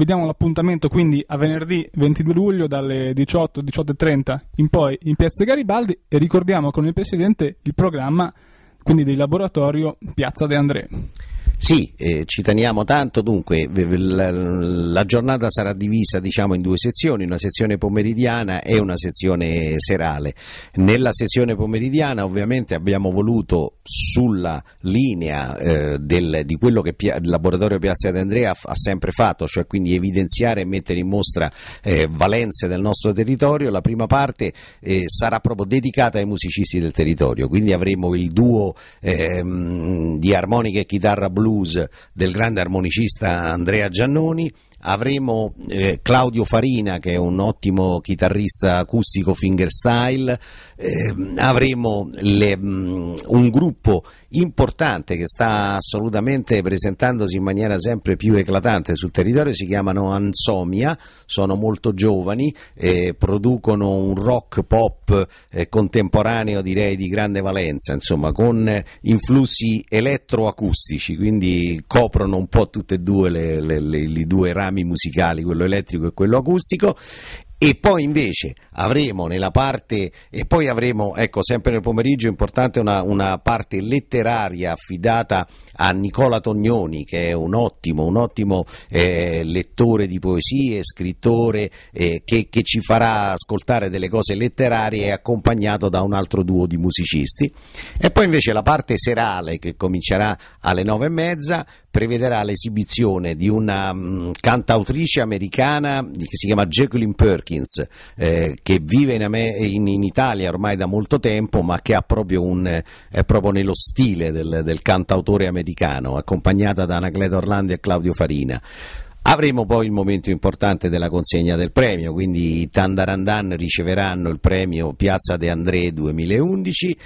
Vi diamo l'appuntamento quindi a venerdì 22 luglio dalle 18, 18.30 in poi in Piazza Garibaldi e ricordiamo con il Presidente il programma quindi del laboratorio Piazza De André. Sì, eh, ci teniamo tanto, dunque la, la giornata sarà divisa diciamo, in due sezioni, una sezione pomeridiana e una sezione serale. Nella sezione pomeridiana ovviamente abbiamo voluto sulla linea eh, del, di quello che il laboratorio Piazza d'Andrea ha sempre fatto, cioè quindi evidenziare e mettere in mostra eh, valenze del nostro territorio, la prima parte eh, sarà proprio dedicata ai musicisti del territorio, quindi avremo il duo ehm, di armonica e chitarra blu blues del grande armonicista Andrea Giannoni avremo eh, Claudio Farina che è un ottimo chitarrista acustico fingerstyle, eh, avremo le, um, un gruppo importante che sta assolutamente presentandosi in maniera sempre più eclatante sul territorio, si chiamano Ansomia, sono molto giovani, eh, producono un rock pop eh, contemporaneo direi di grande valenza, insomma con influssi elettroacustici, quindi coprono un po' tutte e due le, le, le, le due rami rami musicali, quello elettrico e quello acustico e poi invece avremo nella parte e poi avremo ecco sempre nel pomeriggio importante una, una parte letteraria affidata a Nicola Tognoni che è un ottimo, un ottimo eh, lettore di poesie scrittore eh, che, che, ci farà ascoltare delle cose letterarie accompagnato da un altro duo di musicisti e poi invece la parte serale che comincerà alle nove e mezza prevederà l'esibizione di una mm, cantautrice americana che si chiama Jacqueline Perkins, eh, che vive in, in, in, Italia ormai da molto tempo, ma che proprio un, è proprio nello stile del, del cantautore americano, accompagnata da Anacleto Orlandi e Claudio Farina. Avremo poi il momento importante della consegna del premio, quindi i Tandarandan riceveranno il premio Piazza De André 2011.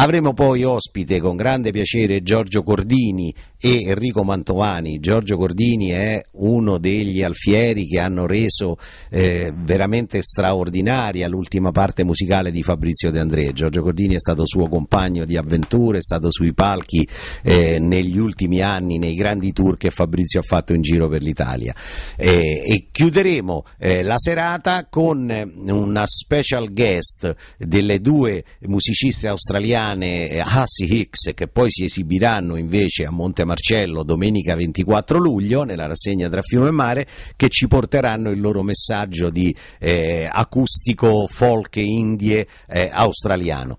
Avremo poi ospite con grande piacere Giorgio Cordini e Enrico Mantovani. Giorgio Gordini è uno degli alfieri che hanno reso eh, veramente straordinaria l'ultima parte musicale di Fabrizio De André. Giorgio Gordini è stato suo compagno di avventure, è stato sui palchi eh, negli ultimi anni, nei grandi tour che Fabrizio ha fatto in giro per l'Italia. Eh, e chiuderemo eh, la serata con eh, una special guest delle due musiciste australiane Hassie eh, Hicks che poi si esibiranno invece a Monte Marcello domenica 24 luglio nella rassegna tra fiume e mare che ci porteranno il loro messaggio di eh, acustico folk indie eh, australiano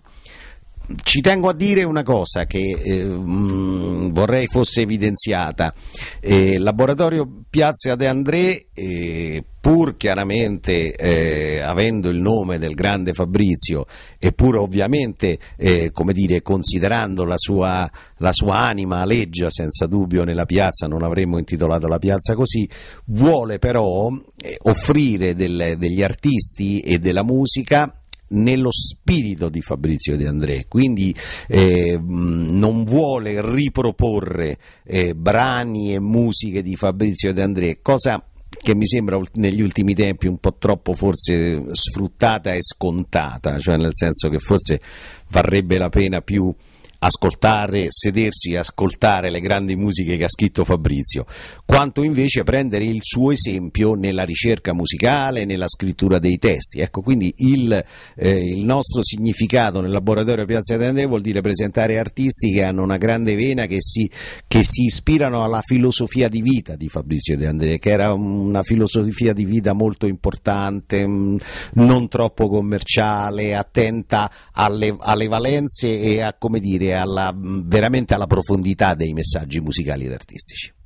ci tengo a dire una cosa che eh, mm, vorrei fosse evidenziata. Eh, laboratorio Piazza De André, eh, pur chiaramente eh, avendo il nome del grande Fabrizio e pur ovviamente eh, dire, considerando la sua, la sua anima leggia senza dubbio nella piazza, non avremmo intitolato la piazza così, vuole però eh, offrire del, degli artisti e della musica nello spirito di Fabrizio De André, quindi eh, non vuole riproporre eh, brani e musiche di Fabrizio De André, cosa che mi sembra negli ultimi tempi un po' troppo forse sfruttata e scontata, cioè nel senso che forse varrebbe la pena più ascoltare, sedersi e ascoltare le grandi musiche che ha scritto Fabrizio, quanto invece prendere il suo esempio nella ricerca musicale, nella scrittura dei testi. Ecco, quindi il, eh, il nostro significato nel laboratorio Piazza di Andrea vuol dire presentare artisti che hanno una grande vena, che si, che si ispirano alla filosofia di vita di Fabrizio De André, che era una filosofia di vita molto importante, mm, non troppo commerciale, attenta alle, alle valenze e a, come dire, alla, veramente alla profondità dei messaggi musicali ed artistici.